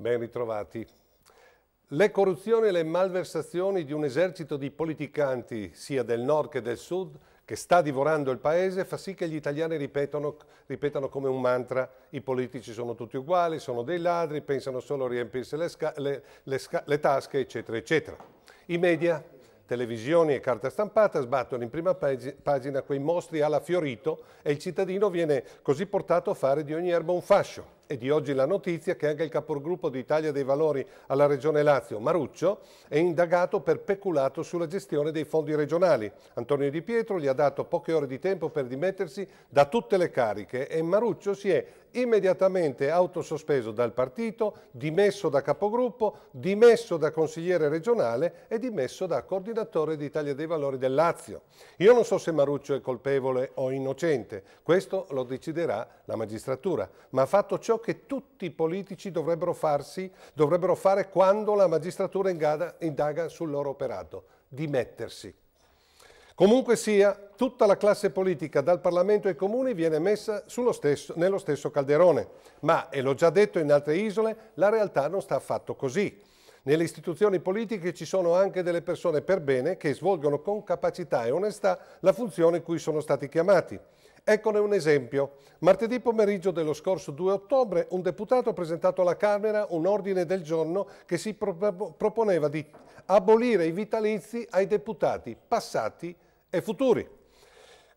Ben ritrovati. Le corruzioni e le malversazioni di un esercito di politicanti, sia del nord che del sud, che sta divorando il paese, fa sì che gli italiani ripetono, ripetano come un mantra i politici sono tutti uguali, sono dei ladri, pensano solo a riempirsi le, le, le, le tasche, eccetera, eccetera. I media, televisioni e carta stampata sbattono in prima pagina quei mostri alla fiorito e il cittadino viene così portato a fare di ogni erba un fascio e di oggi la notizia che anche il capogruppo di Italia dei Valori alla Regione Lazio, Maruccio, è indagato per peculato sulla gestione dei fondi regionali. Antonio Di Pietro gli ha dato poche ore di tempo per dimettersi da tutte le cariche e Maruccio si è immediatamente autosospeso dal partito, dimesso da capogruppo, dimesso da consigliere regionale e dimesso da coordinatore di Italia dei Valori del Lazio. Io non so se Maruccio è colpevole o innocente, questo lo deciderà la magistratura, ma ha fatto ciò che tutti i politici dovrebbero, farsi, dovrebbero fare quando la magistratura ingada, indaga sul loro operato, dimettersi. Comunque sia, tutta la classe politica, dal Parlamento ai comuni, viene messa stesso, nello stesso calderone. Ma, e l'ho già detto in altre isole, la realtà non sta affatto così. Nelle istituzioni politiche ci sono anche delle persone per bene che svolgono con capacità e onestà la funzione cui sono stati chiamati. Eccone un esempio. Martedì pomeriggio dello scorso 2 ottobre un deputato ha presentato alla Camera un ordine del giorno che si pro proponeva di abolire i vitalizi ai deputati passati e futuri.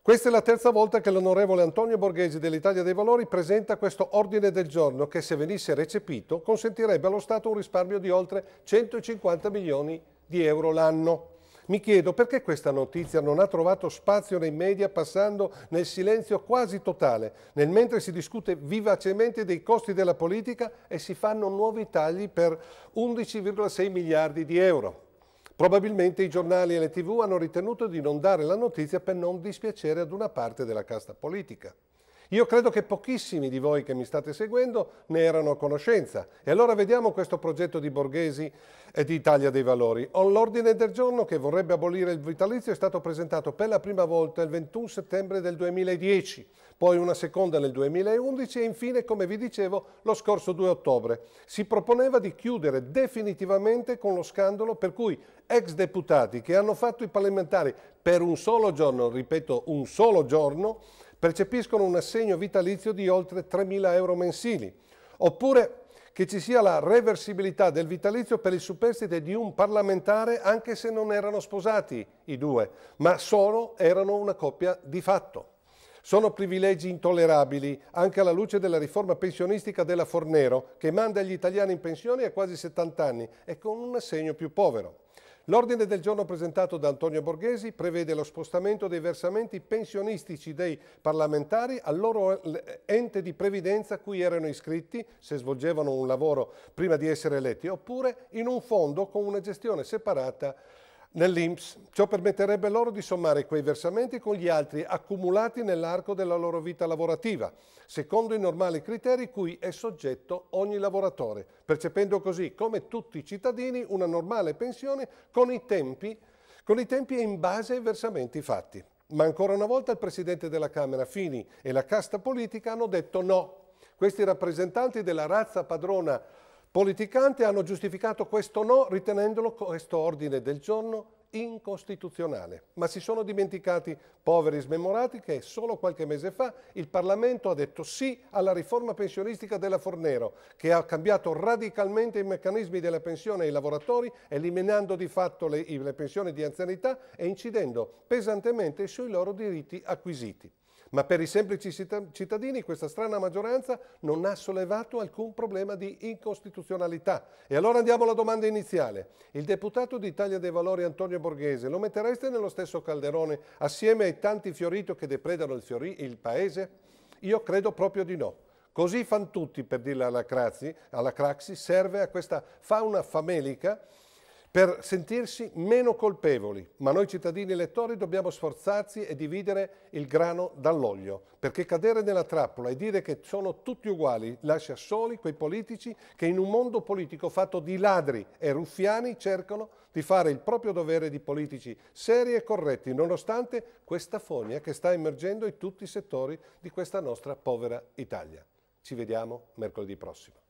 Questa è la terza volta che l'onorevole Antonio Borghesi dell'Italia dei Valori presenta questo ordine del giorno che se venisse recepito consentirebbe allo Stato un risparmio di oltre 150 milioni di euro l'anno. Mi chiedo perché questa notizia non ha trovato spazio nei media passando nel silenzio quasi totale, nel mentre si discute vivacemente dei costi della politica e si fanno nuovi tagli per 11,6 miliardi di euro. Probabilmente i giornali e le tv hanno ritenuto di non dare la notizia per non dispiacere ad una parte della casta politica. Io credo che pochissimi di voi che mi state seguendo ne erano a conoscenza. E allora vediamo questo progetto di Borghesi e di Italia dei Valori. L'ordine del giorno che vorrebbe abolire il vitalizio è stato presentato per la prima volta il 21 settembre del 2010, poi una seconda nel 2011 e infine, come vi dicevo, lo scorso 2 ottobre. Si proponeva di chiudere definitivamente con lo scandalo per cui ex deputati che hanno fatto i parlamentari per un solo giorno, ripeto un solo giorno, percepiscono un assegno vitalizio di oltre 3.000 euro mensili, oppure che ci sia la reversibilità del vitalizio per il superstite di un parlamentare anche se non erano sposati i due, ma solo erano una coppia di fatto. Sono privilegi intollerabili anche alla luce della riforma pensionistica della Fornero che manda gli italiani in pensione a quasi 70 anni e con un assegno più povero. L'ordine del giorno presentato da Antonio Borghesi prevede lo spostamento dei versamenti pensionistici dei parlamentari al loro ente di previdenza cui erano iscritti se svolgevano un lavoro prima di essere eletti oppure in un fondo con una gestione separata nell'INPS. Ciò permetterebbe loro di sommare quei versamenti con gli altri accumulati nell'arco della loro vita lavorativa, secondo i normali criteri cui è soggetto ogni lavoratore, percependo così, come tutti i cittadini, una normale pensione con i tempi, con i tempi e in base ai versamenti fatti. Ma ancora una volta il Presidente della Camera, Fini, e la casta politica hanno detto no. Questi rappresentanti della razza padrona politicanti hanno giustificato questo no ritenendolo questo ordine del giorno incostituzionale, ma si sono dimenticati, poveri smemorati, che solo qualche mese fa il Parlamento ha detto sì alla riforma pensionistica della Fornero, che ha cambiato radicalmente i meccanismi della pensione ai lavoratori, eliminando di fatto le, le pensioni di anzianità e incidendo pesantemente sui loro diritti acquisiti ma per i semplici cittadini questa strana maggioranza non ha sollevato alcun problema di incostituzionalità. E allora andiamo alla domanda iniziale. Il deputato d'Italia dei Valori Antonio Borghese lo mettereste nello stesso calderone assieme ai tanti fiorito che depredano il, il paese? Io credo proprio di no. Così fan tutti, per dirla alla Craxi, alla Craxi serve a questa fauna famelica per sentirsi meno colpevoli, ma noi cittadini elettori dobbiamo sforzarsi e dividere il grano dall'olio, perché cadere nella trappola e dire che sono tutti uguali lascia soli quei politici che in un mondo politico fatto di ladri e ruffiani cercano di fare il proprio dovere di politici seri e corretti, nonostante questa fogna che sta emergendo in tutti i settori di questa nostra povera Italia. Ci vediamo mercoledì prossimo.